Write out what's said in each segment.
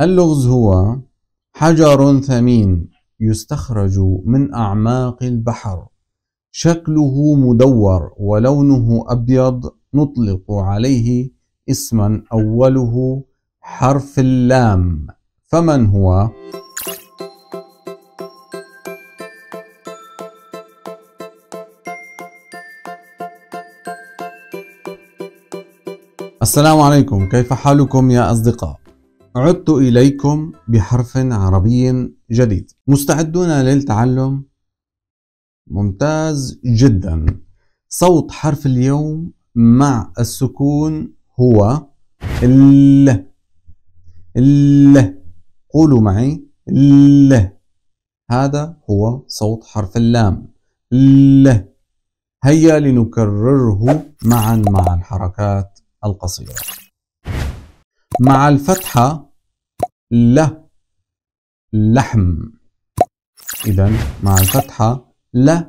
اللغز هو حجر ثمين يستخرج من أعماق البحر شكله مدور ولونه أبيض نطلق عليه اسما أوله حرف اللام فمن هو؟ السلام عليكم كيف حالكم يا أصدقاء؟ عدت إليكم بحرف عربي جديد مستعدون للتعلم؟ ممتاز جدا صوت حرف اليوم مع السكون هو ال ال قولوا معي ال هذا هو صوت حرف اللام ل هيا لنكرره معا مع الحركات القصيرة مع الفتحة ل لحم إذا مع الفتحة ل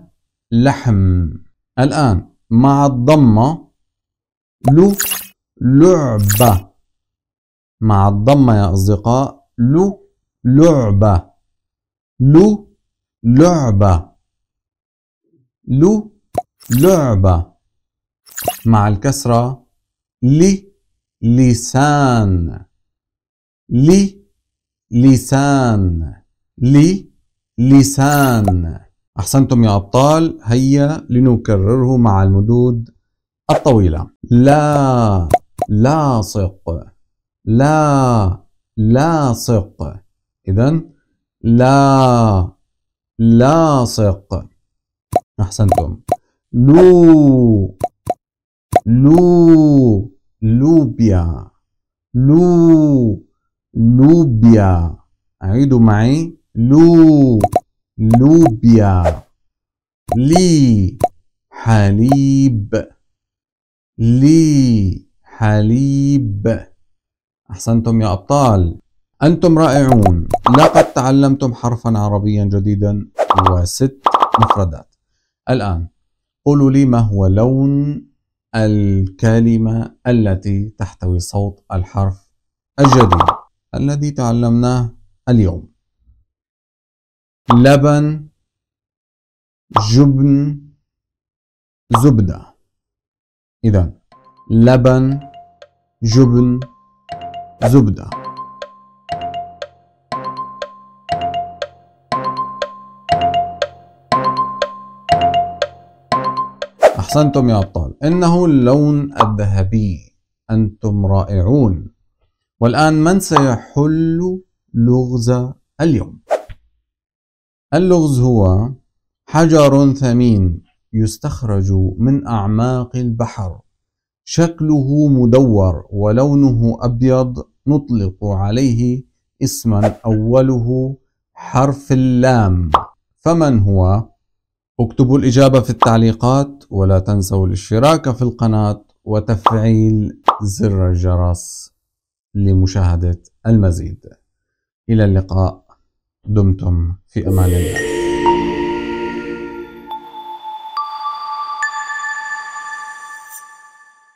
لحم الآن مع الضمة ل لعبة مع الضمة يا أصدقاء ل لعبة ل لعبة ل لعبة مع الكسرة ل لسان لي لسان لي لسان أحسنتم يا أبطال هيا لنكرره مع المدود الطويلة لا لاصق لا لاصق إذا لا لاصق أحسنتم لو لو لوبيا لو لوبيا عيدوا معي لو لوبيا لي حليب لي حليب أحسنتم يا أبطال أنتم رائعون لقد تعلمتم حرفا عربيا جديدا وست مفردات الآن قولوا لي ما هو لون الكلمة التي تحتوي صوت الحرف الجديد الذي تعلمناه اليوم لبن جبن زبدة إذا لبن جبن زبدة أحسنتم يا أبطال إنه اللون الذهبي أنتم رائعون والآن من سيحل لغز اليوم؟ اللغز هو حجر ثمين يستخرج من أعماق البحر شكله مدور ولونه أبيض نطلق عليه اسما أوله حرف اللام فمن هو؟ اكتبوا الإجابة في التعليقات ولا تنسوا الاشتراك في القناة وتفعيل زر الجرس لمشاهدة المزيد إلى اللقاء دمتم في أمان الله